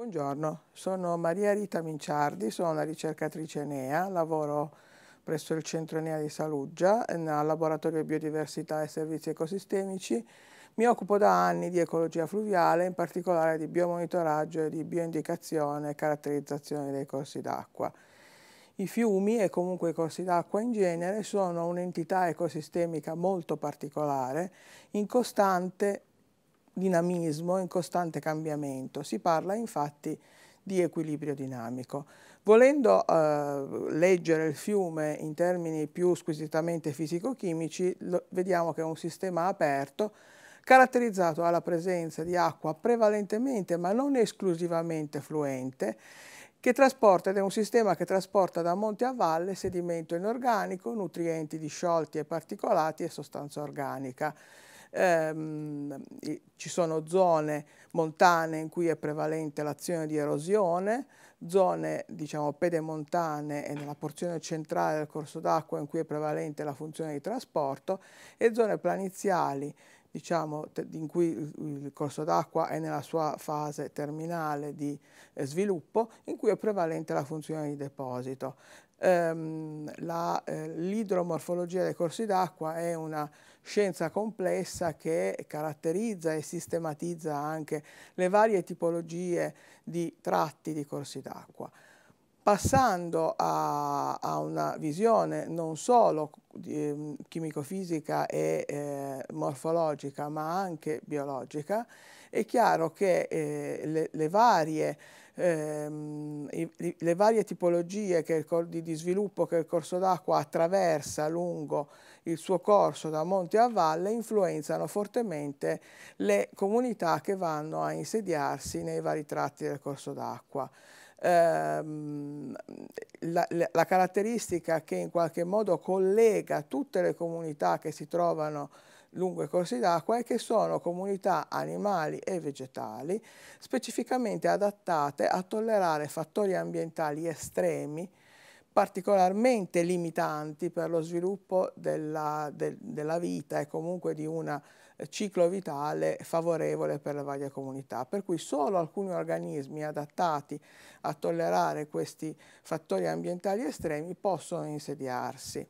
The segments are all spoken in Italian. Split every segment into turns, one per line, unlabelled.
Buongiorno, sono Maria Rita Minciardi, sono una ricercatrice NEA, lavoro presso il Centro NEA di Saluggia, al Laboratorio Biodiversità e Servizi Ecosistemici. Mi occupo da anni di ecologia fluviale, in particolare di biomonitoraggio e di bioindicazione e caratterizzazione dei corsi d'acqua. I fiumi e comunque i corsi d'acqua in genere sono un'entità ecosistemica molto particolare, in costante dinamismo, in costante cambiamento. Si parla infatti di equilibrio dinamico. Volendo eh, leggere il fiume in termini più squisitamente fisico-chimici, vediamo che è un sistema aperto caratterizzato dalla presenza di acqua prevalentemente ma non esclusivamente fluente che trasporta ed è un sistema che trasporta da monte a valle sedimento inorganico, nutrienti disciolti e particolati e sostanza organica ehm, ci sono zone montane in cui è prevalente l'azione di erosione, zone diciamo pedemontane e nella porzione centrale del corso d'acqua in cui è prevalente la funzione di trasporto e zone planiziali diciamo, in cui il corso d'acqua è nella sua fase terminale di eh, sviluppo, in cui è prevalente la funzione di deposito. Ehm, eh, l'idromorfologia dei corsi d'acqua è una scienza complessa che caratterizza e sistematizza anche le varie tipologie di tratti di corsi d'acqua passando a, a, una visione non solo eh, chimico-fisica e eh, morfologica, ma anche biologica, è chiaro che eh, le, le, varie, ehm, i, le, varie, tipologie di, di sviluppo che il corso d'acqua attraversa lungo il suo corso da monte a valle influenzano fortemente le comunità che vanno a insediarsi nei vari tratti del corso d'acqua ehm, la, la, caratteristica che in qualche modo collega tutte le comunità che si trovano lungo i corsi d'acqua è che sono comunità animali e vegetali specificamente adattate a tollerare fattori ambientali estremi particolarmente limitanti per lo sviluppo della, de, della vita e comunque di una ciclo vitale favorevole per le varie comunità, per cui solo alcuni organismi adattati a tollerare questi fattori ambientali estremi possono insediarsi.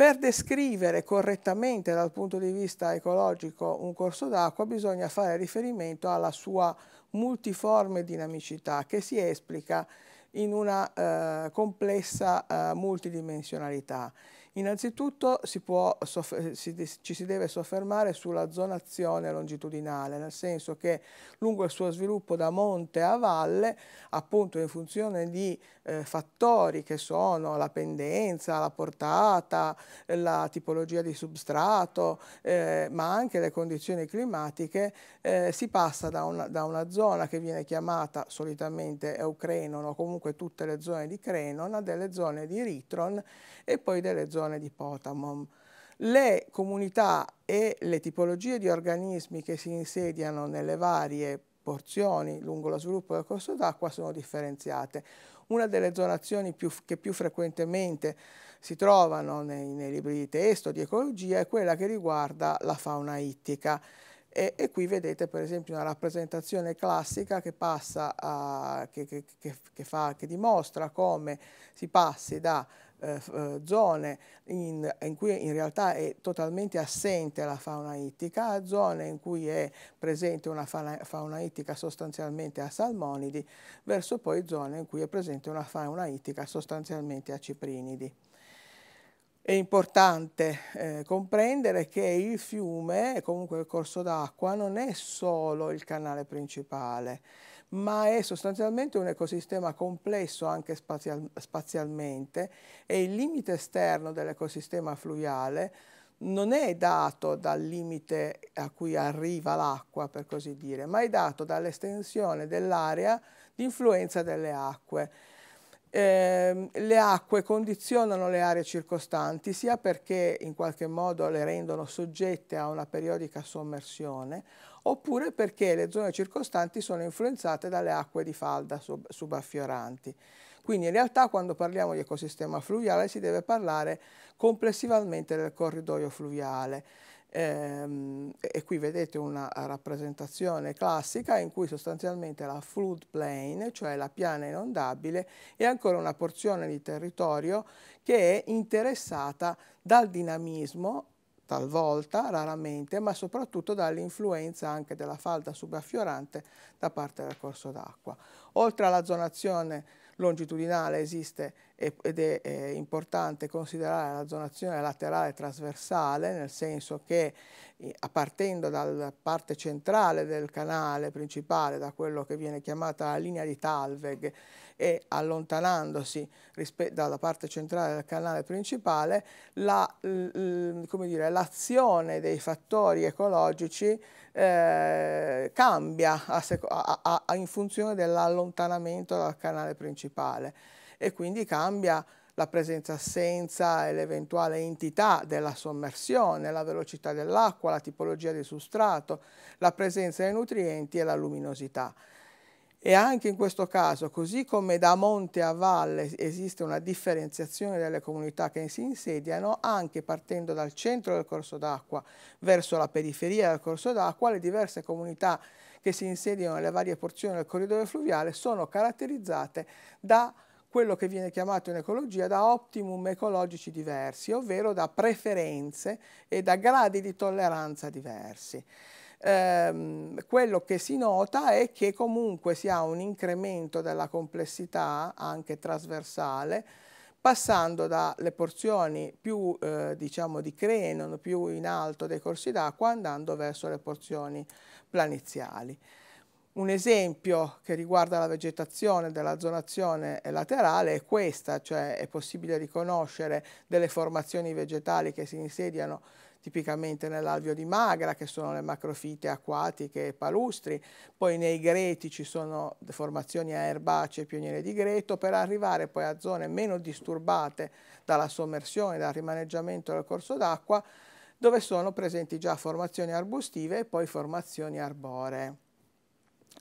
Per descrivere correttamente dal punto di vista ecologico un corso d'acqua bisogna fare riferimento alla sua multiforme dinamicità che si esplica in una eh, complessa eh, multidimensionalità Innanzitutto si può, si, ci si deve soffermare sulla zonazione longitudinale, nel senso che lungo il suo sviluppo da monte a valle, appunto in funzione di eh, fattori che sono la pendenza, la portata, la tipologia di substrato, eh, ma anche le condizioni climatiche, eh, si passa da una, da una, zona che viene chiamata solitamente eucrenon o comunque tutte le zone di crenon a delle zone di ritron e poi delle zone zone di Potamon. Le comunità e le tipologie di organismi che si insediano nelle varie porzioni lungo lo sviluppo del corso d'acqua sono differenziate. Una delle zonazioni più, che più frequentemente si trovano nei, nei, libri di testo di ecologia è quella che riguarda la fauna ittica. E, e qui vedete per esempio una rappresentazione classica che, a, che, che, fa, che dimostra come si passi da eh, eh, zone in, in, cui in realtà è totalmente assente la fauna ittica, zone in cui è presente una fauna, fauna ittica sostanzialmente a salmonidi, verso poi zone in cui è presente una fauna ittica sostanzialmente a ciprinidi. È importante eh, comprendere che il fiume, comunque il corso d'acqua, non è solo il canale principale, ma è sostanzialmente un ecosistema complesso anche spazial spazialmente e il limite esterno dell'ecosistema fluviale non è dato dal limite a cui arriva l'acqua, per così dire, ma è dato dall'estensione dell'area di influenza delle acque. Ehm, le acque condizionano le aree circostanti sia perché in qualche modo le rendono soggette a una periodica sommersione oppure perché le zone circostanti sono influenzate dalle acque di falda sub subaffioranti. Quindi in realtà quando parliamo di ecosistema fluviale si deve parlare complessivamente del corridoio fluviale Ehm, e qui vedete una rappresentazione classica in cui sostanzialmente la floodplain, cioè la piana inondabile, è ancora una porzione di territorio che è interessata dal dinamismo talvolta, raramente, ma soprattutto dall'influenza anche della falda subaffiorante da parte del corso d'acqua. Oltre alla zonazione longitudinale esiste ed è, è importante considerare la zonazione laterale trasversale, nel senso che a partendo dalla parte centrale del canale principale, da quello che viene chiamata la linea di Talweg, e allontanandosi dalla parte centrale del canale principale, l'azione la, dei fattori ecologici eh, cambia a, a, a, in funzione dell'allontanamento dal canale principale e quindi cambia la presenza-assenza e l'eventuale entità della sommersione, la velocità dell'acqua, la tipologia di substrato, la presenza dei nutrienti e la luminosità. E anche in questo caso, così come da monte a valle esiste una differenziazione delle comunità che si insediano, anche partendo dal centro del corso d'acqua verso la periferia del corso d'acqua, le diverse comunità che si insediano nelle varie porzioni del corridoio fluviale sono caratterizzate da quello che viene chiamato in ecologia da optimum ecologici diversi, ovvero da preferenze e da gradi di tolleranza diversi. Ehm, quello che si nota è che comunque si ha un incremento della complessità anche trasversale passando dalle porzioni più eh, diciamo di crenon più in alto dei corsi d'acqua andando verso le porzioni planiziali. Un esempio che riguarda la vegetazione della zonazione laterale è questa, cioè è possibile riconoscere delle formazioni vegetali che si insediano tipicamente nell'alveo di magra, che sono le macrofite acquatiche e palustri, poi nei greti ci sono formazioni a erbacee e pioniere di greto, per arrivare poi a zone meno disturbate dalla sommersione, dal rimaneggiamento del corso d'acqua, dove sono presenti già formazioni arbustive e poi formazioni arboree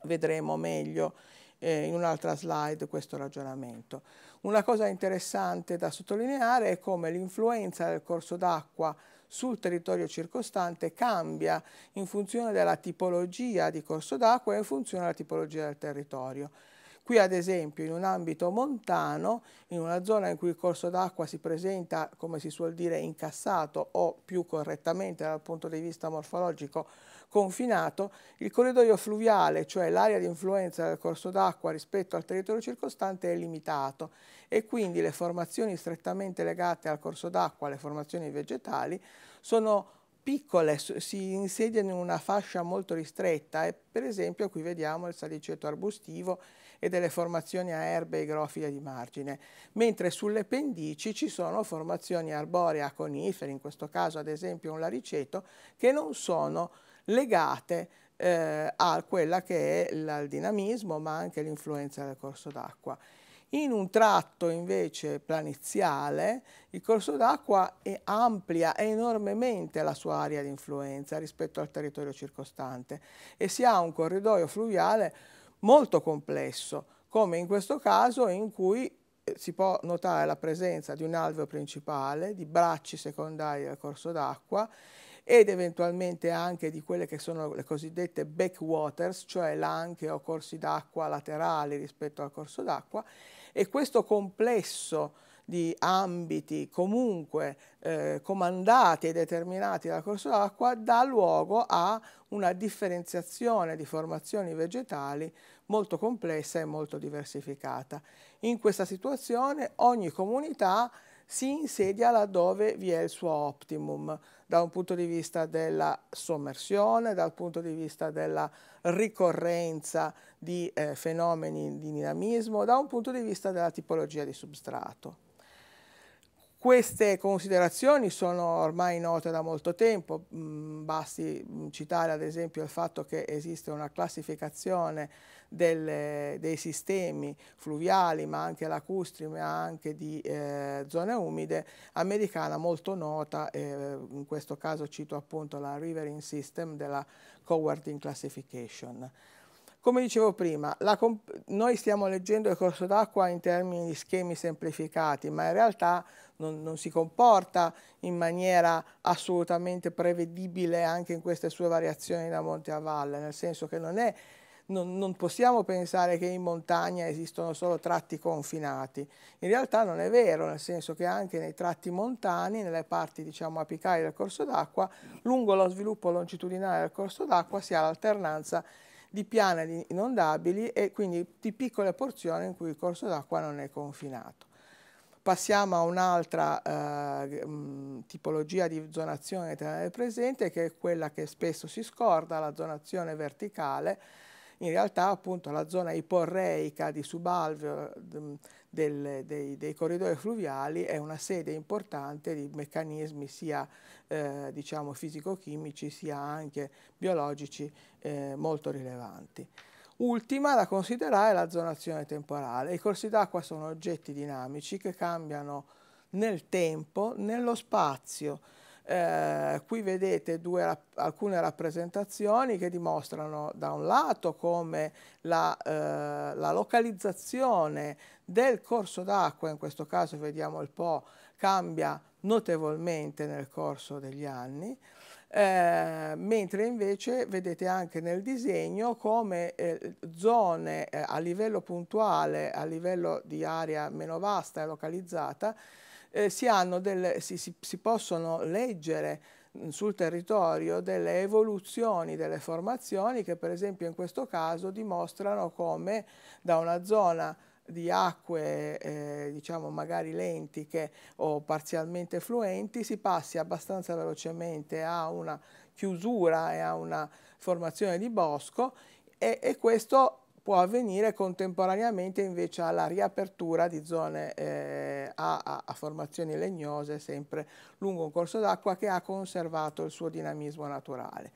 vedremo meglio eh, in un'altra slide questo ragionamento. Una cosa interessante da sottolineare è come l'influenza del corso d'acqua sul territorio circostante cambia in funzione della tipologia di corso d'acqua e in funzione della tipologia del territorio. Qui ad esempio in un ambito montano, in una zona in cui il corso d'acqua si presenta, come si suol dire, incassato o più correttamente dal punto di vista morfologico confinato, il corridoio fluviale, cioè l'area di influenza del corso d'acqua rispetto al territorio circostante, è limitato e quindi le formazioni strettamente legate al corso d'acqua, le formazioni vegetali, sono piccole, si insediano in una fascia molto ristretta e per esempio qui vediamo il saliceto arbustivo e delle formazioni a erbe e grofile di margine, mentre sulle pendici ci sono formazioni arboree a coniferi, in questo caso ad esempio un lariceto, che non sono legate eh, a quella che è il dinamismo ma anche l'influenza del corso d'acqua. In un tratto invece planiziale il corso d'acqua amplia enormemente la sua area di influenza rispetto al territorio circostante e si ha un corridoio fluviale molto complesso, come in questo caso in cui eh, si può notare la presenza di un alveo principale, di bracci secondari del corso d'acqua ed eventualmente anche di quelle che sono le cosiddette backwaters, cioè lanche o corsi d'acqua laterali rispetto al corso d'acqua e questo complesso di ambiti comunque eh, comandati e determinati dal corso d'acqua dà luogo a una differenziazione di formazioni vegetali molto complessa e molto diversificata. In questa situazione ogni comunità si insedia laddove vi è il suo optimum, da un punto di vista della sommersione, dal punto di vista della ricorrenza di eh, fenomeni di dinamismo, da un punto di vista della tipologia di substrato. Queste considerazioni sono ormai note da molto tempo, mm, basti mm, citare ad esempio il fatto che esiste una classificazione delle, dei sistemi fluviali ma anche lacustri ma anche di eh, zone umide americana molto nota, eh, in questo caso cito appunto la Riverine System della Cowardin Classification. Come dicevo prima, noi stiamo leggendo il corso d'acqua in termini di schemi semplificati, ma in realtà non, non, si comporta in maniera assolutamente prevedibile anche in queste sue variazioni da monte a valle, nel senso che non, è, non, non possiamo pensare che in montagna esistono solo tratti confinati. In realtà non è vero, nel senso che anche nei tratti montani, nelle parti diciamo, apicali del corso d'acqua, lungo lo sviluppo longitudinale del corso d'acqua si ha l'alternanza di piane inondabili e quindi di piccole porzioni in cui il corso d'acqua non è confinato. Passiamo a un'altra eh, mm, tipologia di zonazione da tenere presente che è quella che spesso si scorda, la zonazione verticale. In realtà appunto la zona iporreica di subalveo mm, del, dei, dei, corridoi fluviali è una sede importante di meccanismi sia eh, diciamo fisico-chimici sia anche biologici eh, molto rilevanti. Ultima da considerare è la zonazione temporale. I corsi d'acqua sono oggetti dinamici che cambiano nel tempo, nello spazio. Eh, qui vedete due, alcune rappresentazioni che dimostrano da un lato come la, eh, la localizzazione del corso d'acqua, in questo caso vediamo il Po, cambia notevolmente nel corso degli anni, eh, mentre invece vedete anche nel disegno come eh, zone eh, a livello puntuale, a livello di area meno vasta e localizzata, eh, si, delle, si, si, si possono leggere sul territorio delle evoluzioni delle formazioni che per esempio in questo caso dimostrano come da una zona di acque eh, diciamo magari lentiche o parzialmente fluenti si passi abbastanza velocemente a una chiusura e a una formazione di bosco e, e questo può avvenire contemporaneamente invece alla riapertura di zone eh, a, a, formazioni legnose sempre lungo un corso d'acqua che ha conservato il suo dinamismo naturale.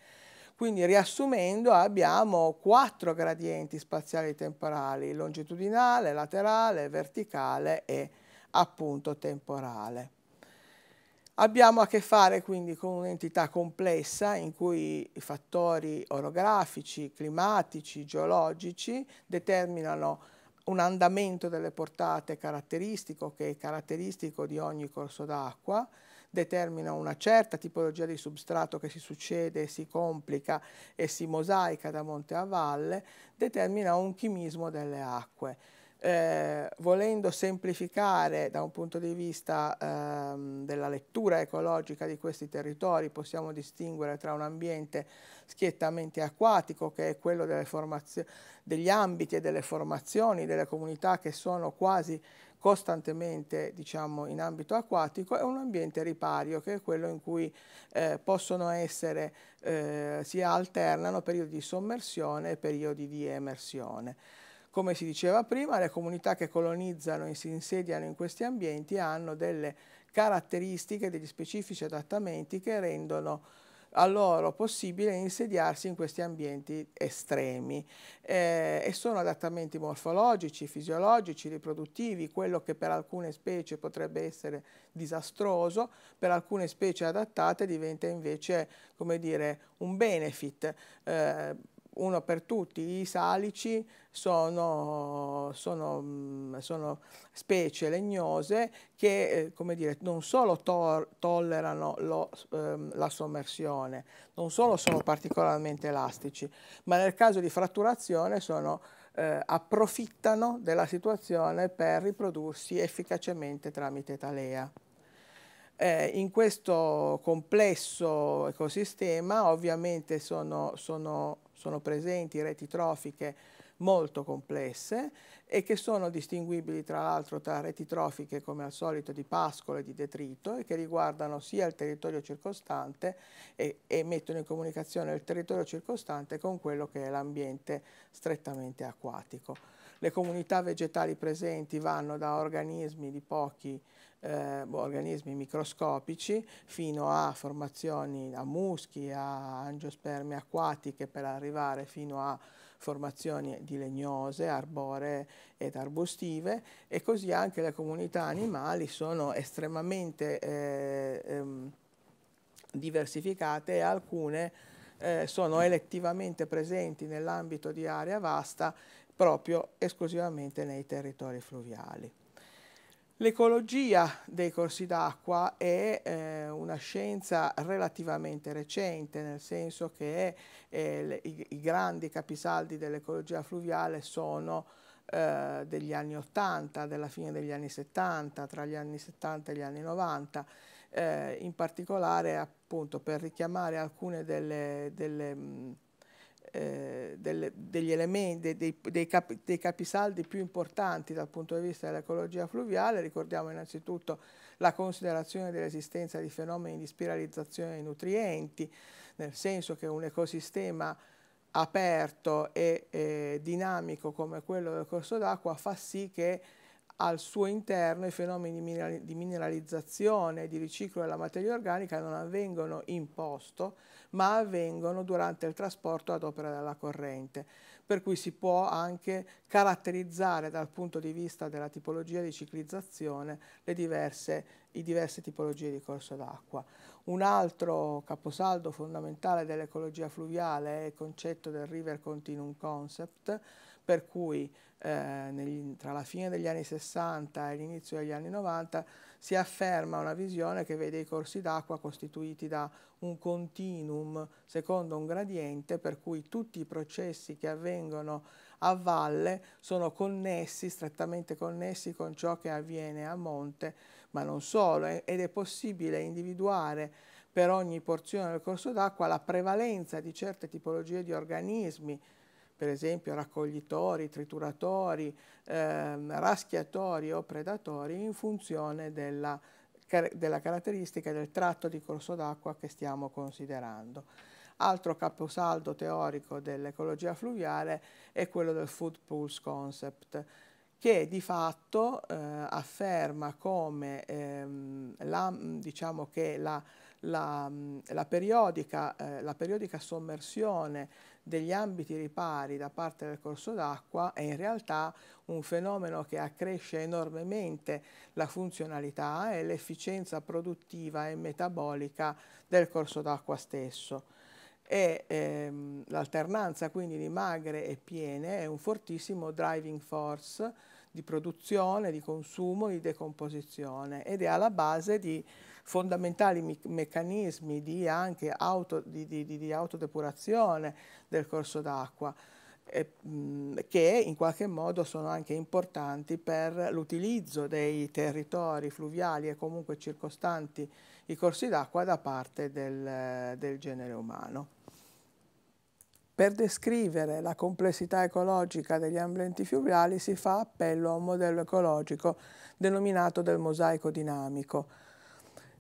Quindi riassumendo abbiamo quattro gradienti spaziali temporali, longitudinale, laterale, verticale e appunto temporale. Abbiamo a che fare quindi con un'entità complessa in cui i fattori orografici, climatici, geologici determinano un andamento delle portate caratteristico che è caratteristico di ogni corso d'acqua, determina una certa tipologia di substrato che si succede, si complica e si mosaica da monte a valle, determina un chimismo delle acque. Eh, volendo semplificare da un punto di vista ehm, della lettura ecologica di questi territori, possiamo distinguere tra un ambiente schiettamente acquatico, che è quello degli ambiti e delle formazioni delle comunità che sono quasi costantemente diciamo, in ambito acquatico e un ambiente ripario che è quello in cui eh, possono essere, eh, si alternano periodi di sommersione e periodi di emersione. Come si diceva prima, le comunità che colonizzano e si insediano in questi ambienti hanno delle caratteristiche, degli specifici adattamenti che rendono a loro possibile insediarsi in questi ambienti estremi. Eh, e sono adattamenti morfologici, fisiologici, riproduttivi, quello che per alcune specie potrebbe essere disastroso, per alcune specie adattate diventa invece, come dire, un benefit. Eh, uno per tutti, i salici sono, sono, mm, sono specie legnose che eh, dire, non solo tollerano lo, ehm, la sommersione, non solo sono particolarmente elastici, ma nel caso di fratturazione sono, eh, approfittano della situazione per riprodursi efficacemente tramite talea. Eh, in questo complesso ecosistema ovviamente sono, sono sono presenti reti trofiche molto complesse e che sono distinguibili tra l'altro tra reti trofiche come al solito di pascolo e di detrito e che riguardano sia il territorio circostante e, e mettono in comunicazione il territorio circostante con quello che è l'ambiente strettamente acquatico. Le comunità vegetali presenti vanno da organismi di pochi eh, boh, organismi microscopici fino a formazioni a muschi, a angiosperme acquatiche per arrivare fino a formazioni di legnose, arboree ed arbustive e così anche le comunità animali sono estremamente eh, ehm, diversificate e alcune eh, sono elettivamente presenti nell'ambito di area vasta proprio esclusivamente nei territori fluviali. L'ecologia dei corsi d'acqua è eh, una scienza relativamente recente, nel senso che eh, le, i, i, grandi capisaldi dell'ecologia fluviale sono eh, degli anni 80, della fine degli anni 70, tra gli anni 70 e gli anni 90, eh, in particolare appunto per richiamare alcune delle, delle mh, eh, del, degli elementi, dei, dei, capi, dei, capisaldi più importanti dal punto di vista dell'ecologia fluviale, ricordiamo innanzitutto la considerazione dell'esistenza di fenomeni di spiralizzazione dei nutrienti, nel senso che un ecosistema aperto e eh, dinamico come quello del corso d'acqua fa sì che al suo interno i fenomeni di mineralizzazione e di riciclo della materia organica non avvengono in posto, ma avvengono durante il trasporto ad opera della corrente. Per cui si può anche caratterizzare dal punto di vista della tipologia di ciclizzazione le diverse, i diverse tipologie di corso d'acqua. Un altro caposaldo fondamentale dell'ecologia fluviale è il concetto del river continuum concept, per cui eh, negli, tra la fine degli anni 60 e l'inizio degli anni 90 si afferma una visione che vede i corsi d'acqua costituiti da un continuum secondo un gradiente per cui tutti i processi che avvengono a valle sono connessi, strettamente connessi con ciò che avviene a monte, ma non solo, ed è possibile individuare per ogni porzione del corso d'acqua la prevalenza di certe tipologie di organismi per esempio raccoglitori, trituratori, ehm, raschiatori o predatori in funzione della, della caratteristica del tratto di corso d'acqua che stiamo considerando. Altro caposaldo teorico dell'ecologia fluviale è quello del Food Pools Concept, che di fatto eh, afferma come ehm, la, diciamo che la, la, la, periodica, eh, la periodica sommersione degli ambiti ripari da parte del corso d'acqua è in realtà un fenomeno che accresce enormemente la funzionalità e l'efficienza produttiva e metabolica del corso d'acqua stesso e ehm, l'alternanza quindi di magre e piene è un fortissimo driving force di produzione, di consumo, di decomposizione ed è alla base di fondamentali meccanismi di, auto, di, di, di autodepurazione del corso d'acqua mhmm, che in qualche modo sono anche importanti per l'utilizzo dei territori fluviali e comunque circostanti i corsi d'acqua da parte del, del genere umano. Per descrivere la complessità ecologica degli ambienti fluviali si fa appello a un modello ecologico denominato del mosaico dinamico.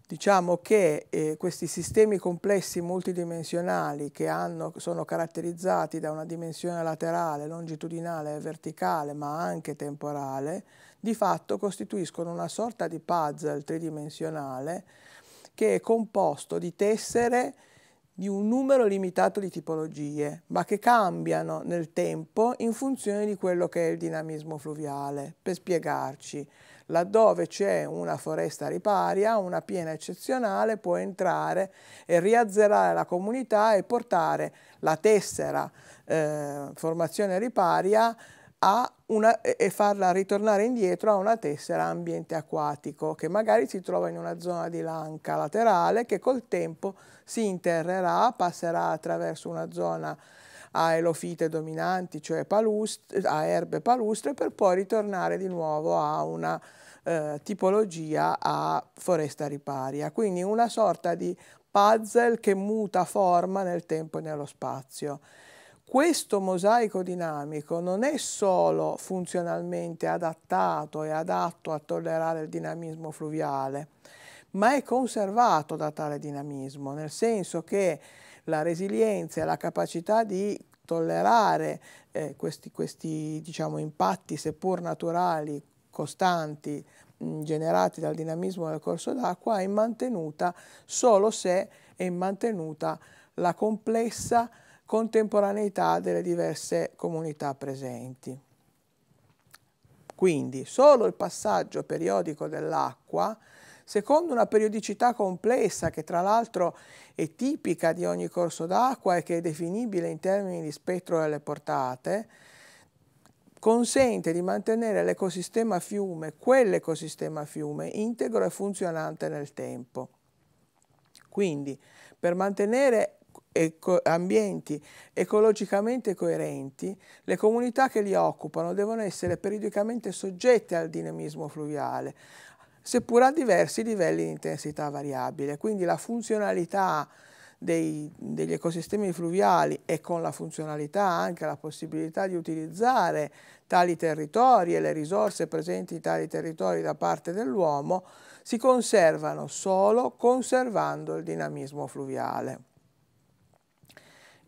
Diciamo che eh, questi sistemi complessi multidimensionali che hanno, sono caratterizzati da una dimensione laterale, longitudinale e verticale, ma anche temporale, di fatto costituiscono una sorta di puzzle tridimensionale che è composto di tessere di un numero limitato di tipologie, ma che cambiano nel tempo in funzione di quello che è il dinamismo fluviale. Per spiegarci, laddove c'è una foresta riparia, una piena eccezionale può entrare e riazzerare la comunità e portare la tessera eh, formazione riparia una, e farla ritornare indietro a una tessera ambiente acquatico che magari si trova in una zona di lanca laterale che col tempo si interrerà, passerà attraverso una zona a elofite dominanti, cioè palustre, a erbe palustre, per poi ritornare di nuovo a una eh, tipologia a foresta riparia. Quindi una sorta di puzzle che muta forma nel tempo e nello spazio questo mosaico dinamico non è solo funzionalmente adattato e adatto a tollerare il dinamismo fluviale, ma è conservato da tale dinamismo, nel senso che la resilienza e la capacità di tollerare eh, questi, questi diciamo, impatti, seppur naturali, costanti, mh, generati dal dinamismo del corso d'acqua, è mantenuta solo se è mantenuta la complessa contemporaneità delle diverse comunità presenti. Quindi solo il passaggio periodico dell'acqua, secondo una periodicità complessa che tra l'altro è tipica di ogni corso d'acqua e che è definibile in termini di spettro delle portate, consente di mantenere l'ecosistema fiume, quell'ecosistema fiume, integro e funzionante nel tempo. Quindi per mantenere eco ambienti ecologicamente coerenti, le comunità che li occupano devono essere periodicamente soggette al dinamismo fluviale, seppur a diversi livelli di intensità variabile. Quindi la funzionalità dei, degli ecosistemi fluviali e con la funzionalità anche la possibilità di utilizzare tali territori e le risorse presenti in tali territori da parte dell'uomo si conservano solo conservando il dinamismo fluviale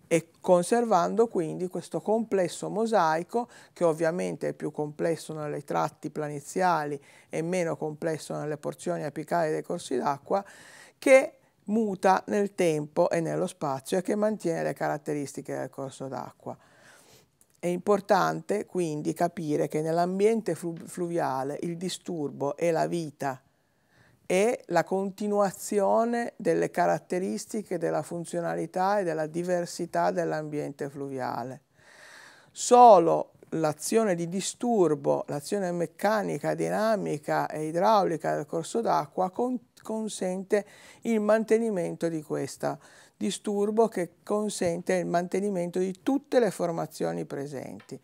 e conservando quindi questo complesso mosaico che ovviamente è più complesso nelle tratti planiziali e meno complesso nelle porzioni apicali dei corsi d'acqua che muta nel tempo e nello spazio e che mantiene le caratteristiche del corso d'acqua. È importante quindi capire che nell'ambiente fluviale il disturbo e la vita è la continuazione delle caratteristiche della funzionalità e della diversità dell'ambiente fluviale. Solo l'azione di disturbo, l'azione meccanica, dinamica e idraulica del corso d'acqua consente il mantenimento di questo disturbo che consente il mantenimento di tutte le formazioni presenti.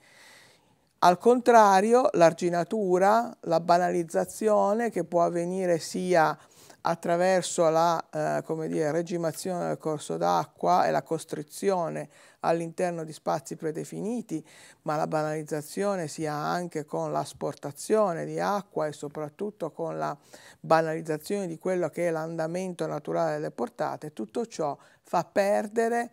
Al contrario, l'arginatura, la banalizzazione che può avvenire sia attraverso la eh, dire, regimazione del corso d'acqua e la costrizione all'interno di spazi predefiniti, ma la banalizzazione sia anche con l'asportazione di acqua e soprattutto con la banalizzazione di quello che è l'andamento naturale delle portate, tutto ciò fa perdere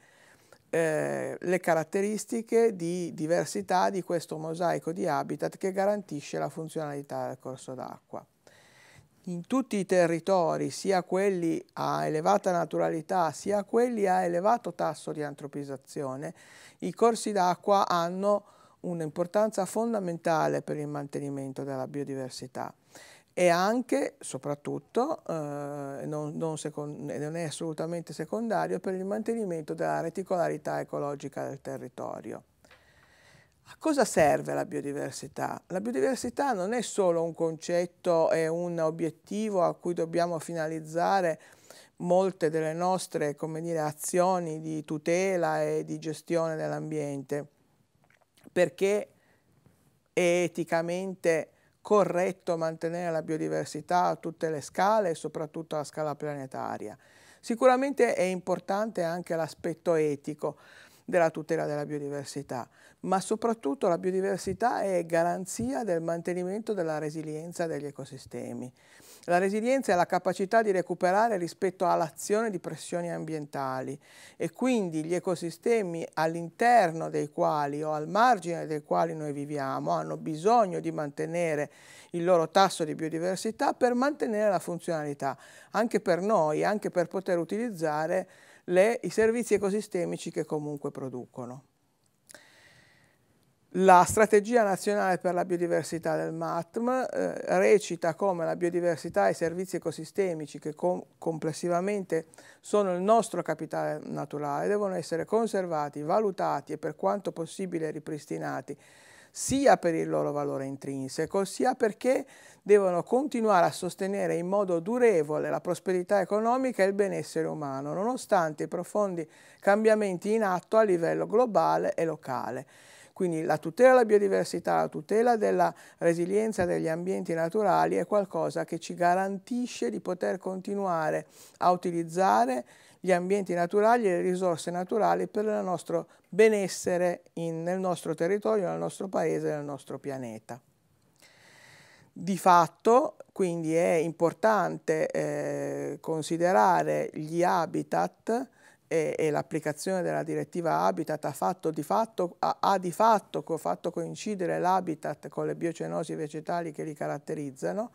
eh, le caratteristiche di diversità di questo mosaico di habitat che garantisce la funzionalità del corso d'acqua. In tutti i territori, sia quelli a elevata naturalità, sia quelli a elevato tasso di antropizzazione, i corsi d'acqua hanno un'importanza fondamentale per il mantenimento della biodiversità e anche, soprattutto, eh, non, non, non, è assolutamente secondario per il mantenimento della reticolarità ecologica del territorio. A cosa serve la biodiversità? La biodiversità non è solo un concetto e un obiettivo a cui dobbiamo finalizzare molte delle nostre dire, azioni di tutela e di gestione dell'ambiente, perché è eticamente corretto mantenere la biodiversità a tutte le scale e soprattutto alla scala planetaria. Sicuramente è importante anche l'aspetto etico della tutela della biodiversità, ma soprattutto la biodiversità è garanzia del mantenimento della resilienza degli ecosistemi. La resilienza è la capacità di recuperare rispetto all'azione di pressioni ambientali e quindi gli ecosistemi all'interno dei quali o al margine dei quali noi viviamo hanno bisogno di mantenere il loro tasso di biodiversità per mantenere la funzionalità, anche per noi, anche per poter utilizzare le, i servizi ecosistemici che comunque producono. La strategia nazionale per la biodiversità del MATM eh, recita come la biodiversità e i servizi ecosistemici che com complessivamente sono il nostro capitale naturale devono essere conservati, valutati e per quanto possibile ripristinati sia per il loro valore intrinseco, sia perché devono continuare a sostenere in modo durevole la prosperità economica e il benessere umano, nonostante i profondi cambiamenti in atto a livello globale e locale. Quindi la tutela della biodiversità, la tutela della resilienza degli ambienti naturali è qualcosa che ci garantisce di poter continuare a utilizzare gli ambienti naturali e le risorse naturali per il nostro benessere in, nel nostro territorio, nel nostro paese, nel nostro pianeta. Di fatto quindi è importante eh, considerare gli habitat e, e l'applicazione della direttiva Habitat ha, fatto di fatto, ha, ha di fatto fatto coincidere l'habitat con le biocenosi vegetali che li caratterizzano,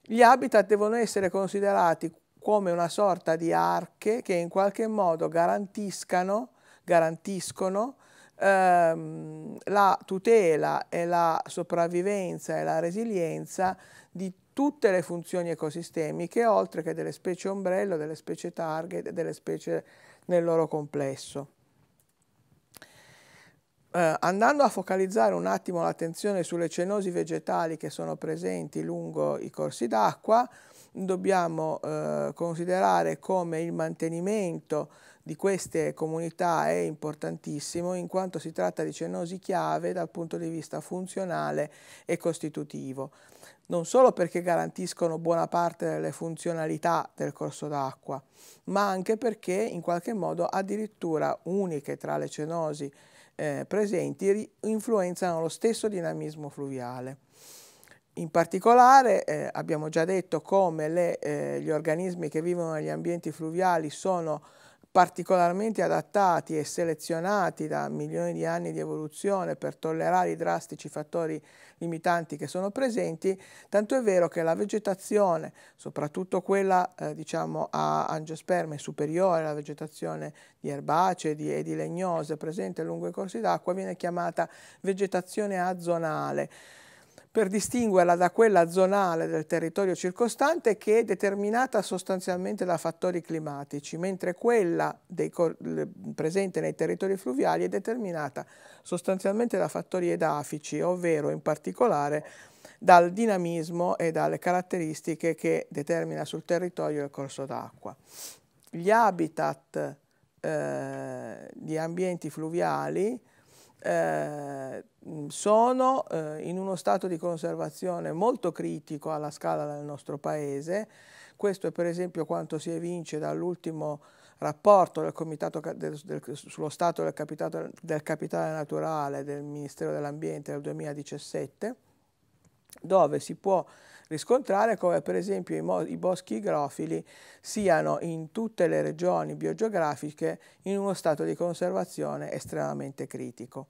gli habitat devono essere considerati come una sorta di arche che in qualche modo garantiscano, garantiscono ehm, la tutela e la sopravvivenza e la resilienza di tutte le funzioni ecosistemiche, oltre che delle specie ombrello, delle specie target e delle specie nel loro complesso. Eh, andando a focalizzare un attimo l'attenzione sulle cenosi vegetali che sono presenti lungo i corsi d'acqua, dobbiamo eh, considerare come il mantenimento di queste comunità è importantissimo in quanto si tratta di cenosi chiave dal punto di vista funzionale e costitutivo non solo perché garantiscono buona parte delle funzionalità del corso d'acqua, ma anche perché in qualche modo addirittura uniche tra le cenosi eh, presenti influenzano lo stesso dinamismo fluviale. In particolare eh, abbiamo già detto come le, eh, gli organismi che vivono negli ambienti fluviali sono particolarmente adattati e selezionati da milioni di anni di evoluzione per tollerare i drastici fattori limitanti che sono presenti, tanto è vero che la vegetazione, soprattutto quella eh, diciamo a angiosperme superiore, la vegetazione di erbacee di, e di legnose presente lungo i corsi d'acqua, viene chiamata vegetazione azonale per distinguerla da quella zonale del territorio circostante che è determinata sostanzialmente da fattori climatici, mentre quella dei, presente nei territori fluviali è determinata sostanzialmente da fattori edafici, ovvero in particolare dal dinamismo e dalle caratteristiche che determina sul territorio il corso d'acqua. Gli habitat eh, di ambienti fluviali eh, sono eh, in uno stato di conservazione molto critico alla scala del nostro paese. Questo è per esempio quanto si evince dall'ultimo rapporto del Comitato del, del, sullo stato del capitale, del capitale naturale del Ministero dell'Ambiente del 2017 dove si può riscontrare come per esempio i, i, boschi igrofili siano in tutte le regioni biogeografiche in uno stato di conservazione estremamente critico.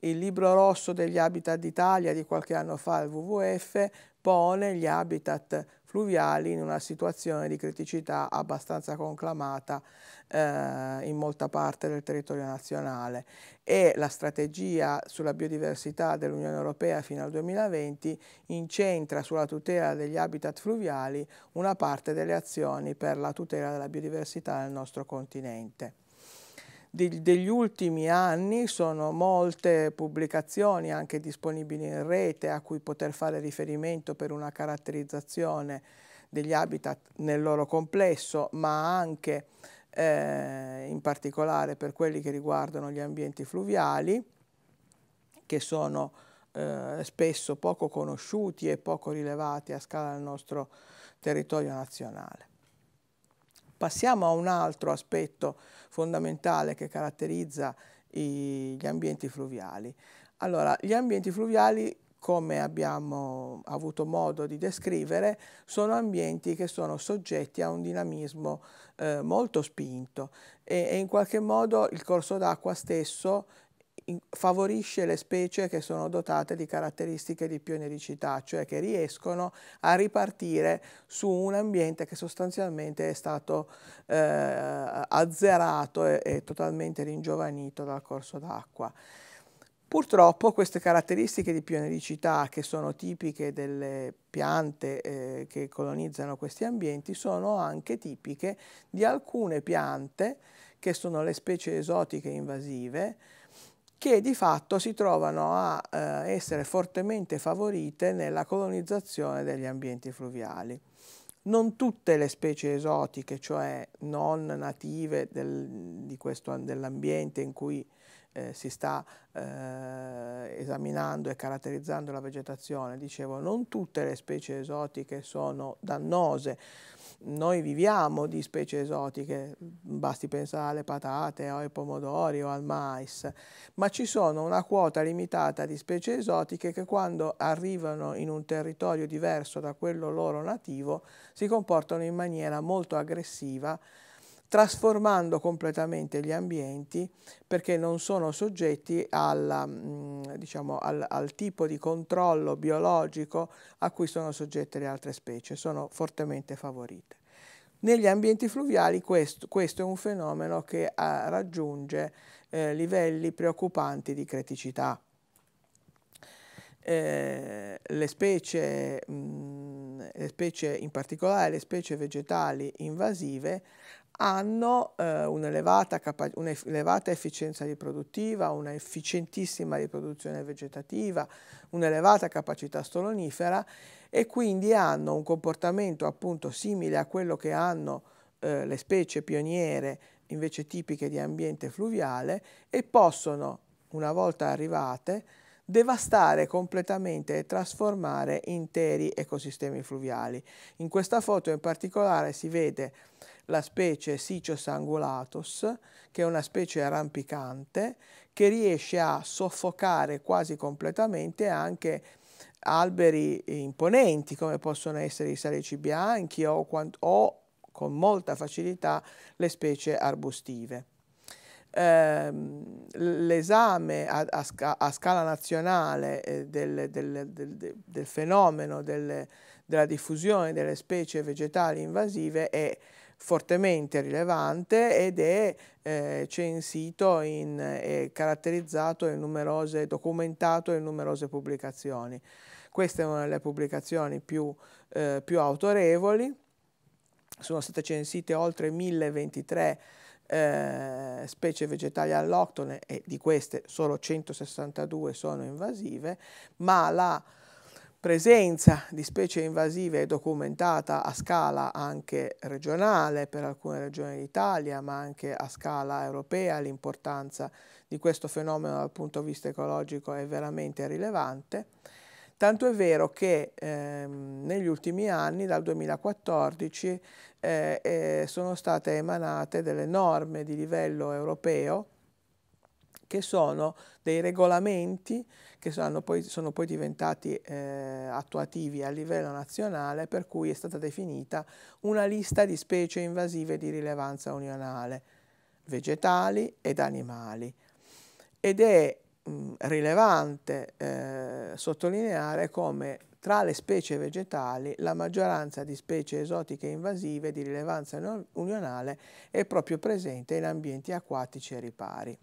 Il libro rosso degli habitat d'Italia di qualche anno fa il WWF pone gli habitat fluviali in una situazione di criticità abbastanza conclamata eh, in molta parte del territorio nazionale e la strategia sulla biodiversità dell'Unione Europea fino al 2020 incentra sulla tutela degli habitat fluviali una parte delle azioni per la tutela della biodiversità nel nostro continente degli ultimi anni sono molte pubblicazioni anche disponibili in rete a cui poter fare riferimento per una caratterizzazione degli habitat nel loro complesso, ma anche eh, in particolare per quelli che riguardano gli ambienti fluviali, che sono eh, spesso poco conosciuti e poco rilevati a scala del nostro territorio nazionale. Passiamo a un altro aspetto fondamentale che caratterizza i, gli ambienti fluviali. Allora, gli ambienti fluviali, come abbiamo avuto modo di descrivere, sono ambienti che sono soggetti a un dinamismo eh, molto spinto e, e in qualche modo il corso d'acqua stesso favorisce le specie che sono dotate di caratteristiche di pionericità, cioè che riescono a ripartire su un ambiente che sostanzialmente è stato eh, azzerato e, e totalmente ringiovanito dal corso d'acqua. Purtroppo queste caratteristiche di pionericità che sono tipiche delle piante eh, che colonizzano questi ambienti sono anche tipiche di alcune piante che sono le specie esotiche invasive che di fatto si trovano a eh, essere fortemente favorite nella colonizzazione degli ambienti fluviali. Non tutte le specie esotiche, cioè non native del, dell'ambiente in cui eh, si sta eh, esaminando e caratterizzando la vegetazione, dicevo, non tutte le specie esotiche sono dannose, noi viviamo di specie esotiche, basti pensare alle patate o ai pomodori o al mais, ma ci sono una quota limitata di specie esotiche che quando arrivano in un territorio diverso da quello loro nativo si comportano in maniera molto aggressiva trasformando completamente gli ambienti perché non sono soggetti alla, mm, diciamo, al, al, tipo di controllo biologico a cui sono soggette le altre specie, sono fortemente favorite. Negli ambienti fluviali questo, questo è un fenomeno che ah, raggiunge eh, livelli preoccupanti di criticità. Eh, le, specie, mh, mm, le specie, in particolare le specie vegetali invasive, hanno eh, un'elevata, un'elevata efficienza riproduttiva, una efficientissima riproduzione vegetativa, un'elevata capacità stolonifera e quindi hanno un comportamento appunto simile a quello che hanno eh, le specie pioniere invece tipiche di ambiente fluviale e possono, una volta arrivate, devastare completamente e trasformare interi ecosistemi fluviali. In questa foto in particolare si vede la specie Sicio angulatus, che è una specie arrampicante, che riesce a soffocare quasi completamente anche alberi imponenti come possono essere i salici bianchi o, o con molta facilità le specie arbustive. Ehm, l'esame a, scala nazionale eh, del, del, del, del, fenomeno delle, della diffusione delle specie vegetali invasive è fortemente rilevante ed è eh, censito in, e caratterizzato in numerose, documentato in numerose pubblicazioni. Queste sono le pubblicazioni più, eh, più autorevoli, sono state censite oltre 1023 eh, specie vegetali alloctone e di queste solo 162 sono invasive, ma la presenza di specie invasive è documentata a scala anche regionale per alcune regioni d'Italia, ma anche a scala europea. L'importanza di questo fenomeno dal punto di vista ecologico è veramente rilevante. Tanto è vero che ehm, negli ultimi anni, dal 2014, eh, eh, sono state emanate delle norme di livello europeo che sono dei regolamenti che sono poi, sono poi diventati eh, attuativi a livello nazionale per cui è stata definita una lista di specie invasive di rilevanza unionale, vegetali ed animali. Ed è mh, rilevante eh, sottolineare come tra le specie vegetali la maggioranza di specie esotiche invasive di rilevanza unionale è proprio presente in ambienti acquatici e ripari.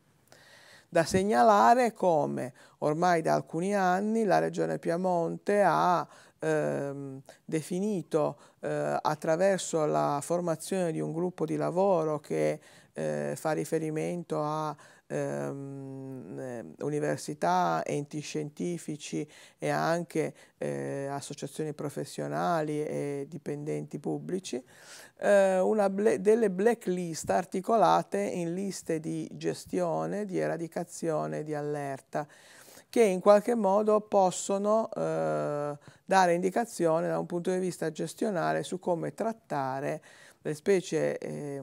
Da segnalare come ormai da alcuni anni la Regione Piemonte ha ehm, definito eh, attraverso la formazione di un gruppo di lavoro che eh, fa riferimento a ehm, eh, università, enti scientifici e anche eh, associazioni professionali e dipendenti pubblici, eh, bla delle blacklist articolate in liste di gestione, di eradicazione, di allerta che in qualche modo possono eh, dare indicazione da un punto di vista gestionale su come trattare le specie eh,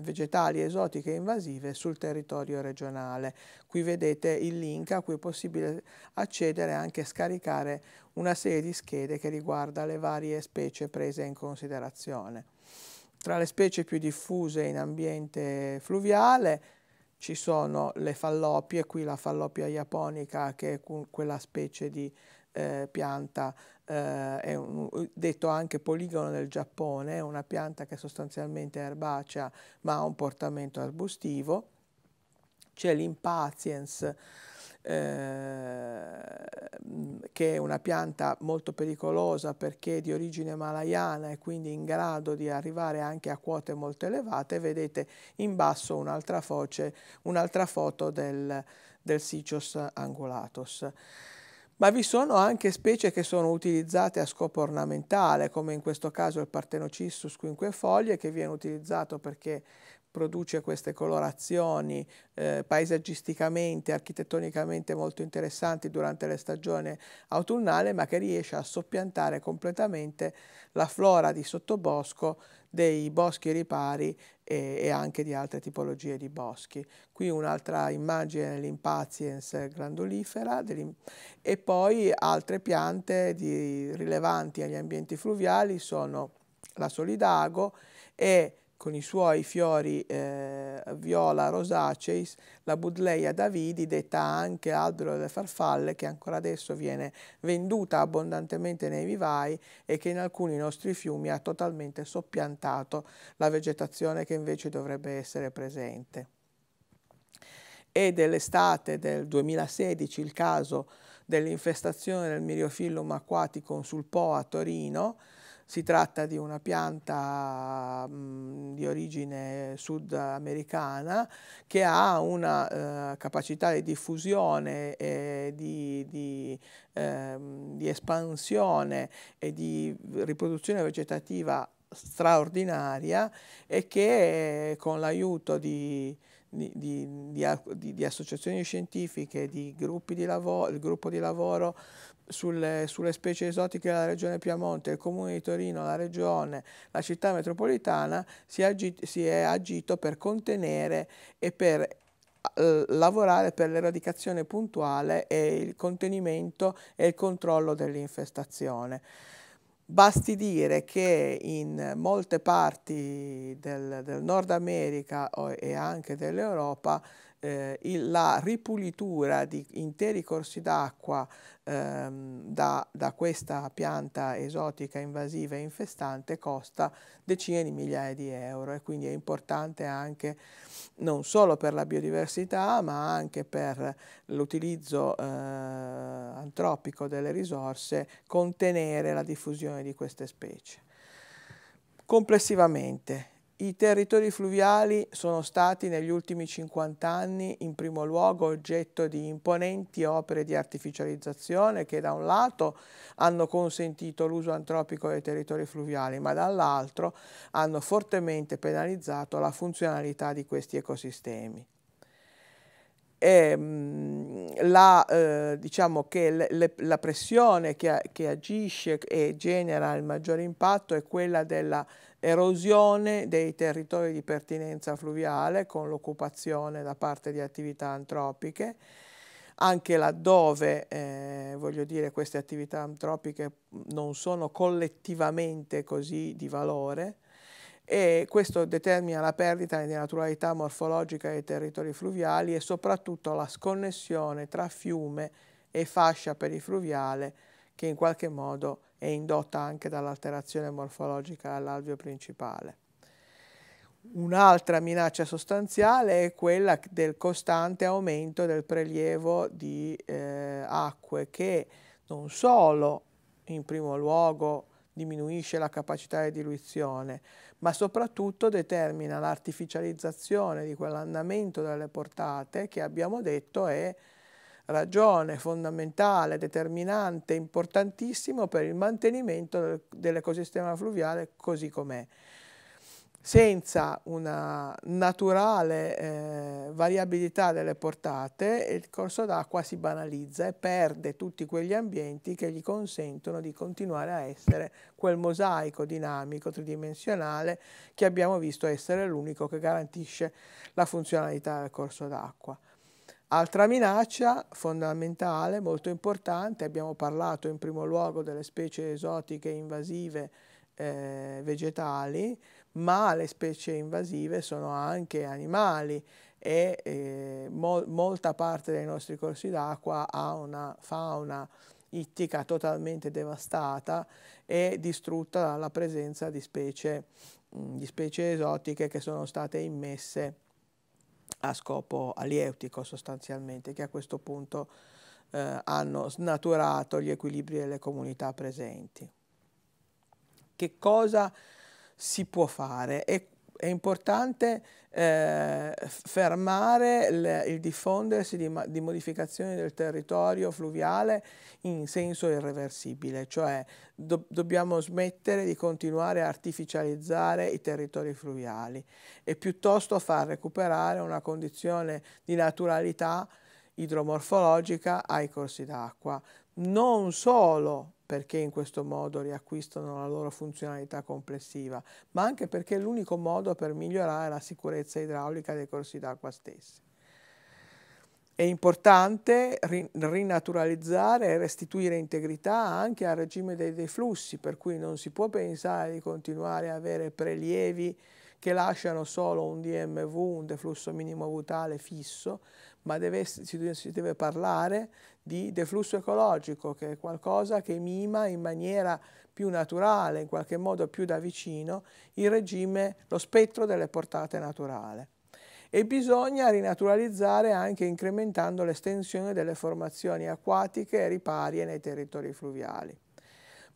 vegetali esotiche invasive sul territorio regionale. Qui vedete il link a cui è possibile accedere e anche scaricare una serie di schede che riguarda le varie specie prese in considerazione. Tra le specie più diffuse in ambiente fluviale ci sono le falloppie, qui la falloppia japonica che è quella specie di eh, pianta, eh, è un, detto anche poligono del Giappone, è una pianta che è sostanzialmente erbacea ma ha un portamento arbustivo. C'è l'impaziens Ehm, che è una pianta molto pericolosa perché è di origine malayana e quindi in grado di arrivare anche a quote molto elevate, vedete in basso un'altra un foto del, del Sicios angulatus. Ma vi sono anche specie che sono utilizzate a scopo ornamentale, come in questo caso il Partenocissus quinquefoglie, che viene utilizzato perché produce queste colorazioni eh, paesaggisticamente, architettonicamente molto interessanti durante la stagione autunnale, ma che riesce a soppiantare completamente la flora di sottobosco dei boschi ripari e, e anche di altre tipologie di boschi. Qui un'altra immagine dell'impatiens glandolifera e poi altre piante di, rilevanti agli ambienti fluviali sono la solidago e con i suoi fiori eh, viola rosacei, la Budleia davidi, detta anche albero delle farfalle, che ancora adesso viene venduta abbondantemente nei vivai e che in alcuni nostri fiumi ha totalmente soppiantato la vegetazione che invece dovrebbe essere presente. E dell'estate del 2016 il caso dell'infestazione del miriofillum aquaticum sul Po a Torino, si tratta di una pianta mm, di origine sudamericana che ha una eh, capacità di diffusione, eh, di, di, eh, di espansione e di riproduzione vegetativa straordinaria e che eh, con l'aiuto di, di, di, di, associazioni scientifiche, di gruppi di lavoro, gruppo di lavoro sulle, sulle, specie esotiche della Regione Piemonte, il Comune di Torino, la Regione, la città metropolitana, si è, agito, si è agito per contenere e per eh, lavorare per l'eradicazione puntuale e il contenimento e il controllo dell'infestazione. Basti dire che in molte parti del, del Nord America e anche dell'Europa eh, il, la ripulitura di interi corsi d'acqua ehm, da, da, questa pianta esotica, invasiva e infestante costa decine di migliaia di euro e quindi è importante anche non solo per la biodiversità ma anche per l'utilizzo eh, antropico delle risorse contenere la diffusione di queste specie. Complessivamente i territori fluviali sono stati negli ultimi 50 anni in primo luogo oggetto di imponenti opere di artificializzazione che da un lato hanno consentito l'uso antropico dei territori fluviali ma dall'altro hanno fortemente penalizzato la funzionalità di questi ecosistemi. E, ehm, la, eh, diciamo che le, le, la pressione che, che agisce e genera il maggior impatto è quella della erosione dei territori di pertinenza fluviale con l'occupazione da parte di attività antropiche, anche laddove eh, voglio dire, queste attività antropiche non sono collettivamente così di valore e questo determina la perdita di naturalità morfologica dei territori fluviali e soprattutto la sconnessione tra fiume e fascia perifluviale che in qualche modo è indotta anche dall'alterazione morfologica dell'alveo principale. Un'altra minaccia sostanziale è quella del costante aumento del prelievo di eh, acque che non solo in primo luogo diminuisce la capacità di diluizione, ma soprattutto determina l'artificializzazione di quell'andamento delle portate che abbiamo detto è ragione fondamentale, determinante, importantissimo per il mantenimento dell'ecosistema fluviale così com'è. Senza una naturale eh, variabilità delle portate il corso d'acqua si banalizza e perde tutti quegli ambienti che gli consentono di continuare a essere quel mosaico dinamico tridimensionale che abbiamo visto essere l'unico che garantisce la funzionalità del corso d'acqua. Altra minaccia fondamentale, molto importante, abbiamo parlato in primo luogo delle specie esotiche invasive eh, vegetali, ma le specie invasive sono anche animali e eh, mo molta parte dei nostri corsi d'acqua ha una fauna ittica totalmente devastata e distrutta dalla presenza di specie, mh, di specie esotiche che sono state immesse a scopo alieutico sostanzialmente, che a questo punto eh, hanno snaturato gli equilibri delle comunità presenti. Che cosa si può fare e è importante eh, fermare il, il diffondersi di, di, modificazioni del territorio fluviale in senso irreversibile, cioè do, dobbiamo smettere di continuare a artificializzare i territori fluviali e piuttosto far recuperare una condizione di naturalità idromorfologica ai corsi d'acqua non solo perché in questo modo riacquistano la loro funzionalità complessiva, ma anche perché è l'unico modo per migliorare la sicurezza idraulica dei corsi d'acqua stessi. È importante rinaturalizzare e restituire integrità anche al regime dei, deflussi, per cui non si può pensare di continuare a avere prelievi che lasciano solo un DMV, un deflusso minimo votale fisso, ma deve, si, si deve parlare di deflusso ecologico, che è qualcosa che mima in maniera più naturale, in qualche modo più da vicino, il regime, lo spettro delle portate naturali. E bisogna rinaturalizzare anche incrementando l'estensione delle formazioni acquatiche e riparie nei territori fluviali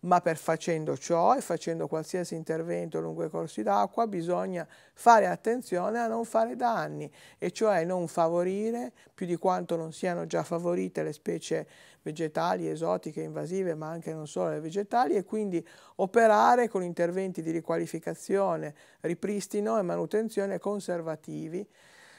ma per facendo ciò e facendo qualsiasi intervento lungo i corsi d'acqua bisogna fare attenzione a non fare danni e cioè non favorire più di quanto non siano già favorite le specie vegetali, esotiche, invasive ma anche non solo le vegetali e quindi operare con interventi di riqualificazione, ripristino e manutenzione conservativi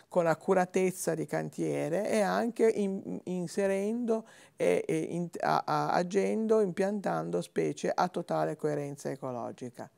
con accuratezza di cantiere e anche in, inserendo e, e in, a, a, agendo, impiantando specie a totale coerenza ecologica.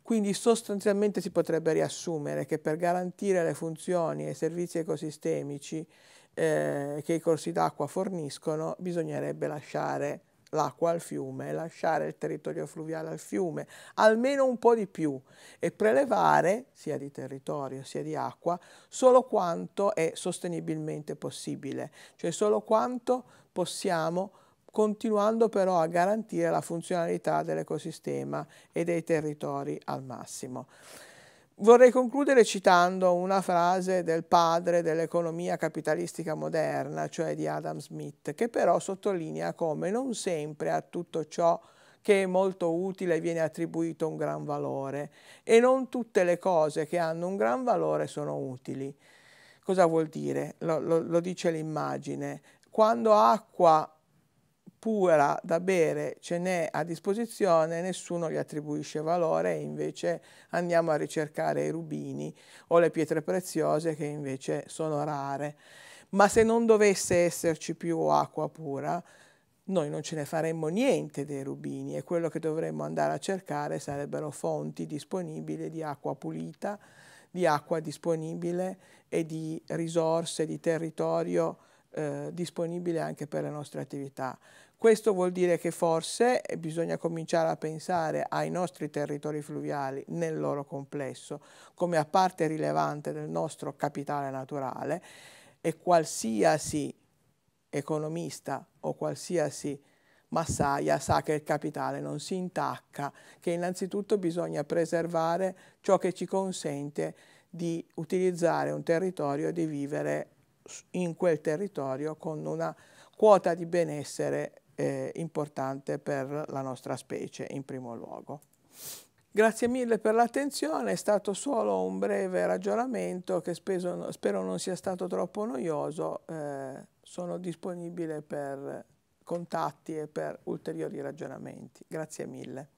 Quindi sostanzialmente si potrebbe riassumere che per garantire le funzioni e i servizi ecosistemici eh, che i corsi d'acqua forniscono bisognerebbe lasciare l'acqua al fiume, lasciare il territorio fluviale al fiume, almeno un po' di più e prelevare sia di territorio sia di acqua solo quanto è sostenibilmente possibile, cioè solo quanto possiamo continuando però a garantire la funzionalità dell'ecosistema e dei territori al massimo. Vorrei concludere citando una frase del padre dell'economia capitalistica moderna, cioè di Adam Smith, che però sottolinea come non sempre a tutto ciò che è molto utile viene attribuito un gran valore e non tutte le cose che hanno un gran valore sono utili. Cosa vuol dire? Lo, lo, lo dice l'immagine. Quando acqua pura da bere ce n'è a disposizione, nessuno gli attribuisce valore e invece andiamo a ricercare i rubini o le pietre preziose che invece sono rare. Ma se non dovesse esserci più acqua pura, noi non ce ne faremmo niente dei rubini e quello che dovremmo andare a cercare sarebbero fonti disponibili di acqua pulita, di acqua disponibile e di risorse, di territorio eh, disponibile anche per le nostre attività. Questo vuol dire che forse bisogna cominciare a pensare ai nostri territori fluviali nel loro complesso come a parte rilevante del nostro capitale naturale e qualsiasi economista o qualsiasi massaia sa che il capitale non si intacca, che innanzitutto bisogna preservare ciò che ci consente di utilizzare un territorio e di vivere in quel territorio con una quota di benessere eh, importante per la nostra specie in primo luogo. Grazie mille per l'attenzione, è stato solo un breve ragionamento che speso, spero non sia stato troppo noioso, eh, sono disponibile per contatti e per ulteriori ragionamenti. Grazie mille.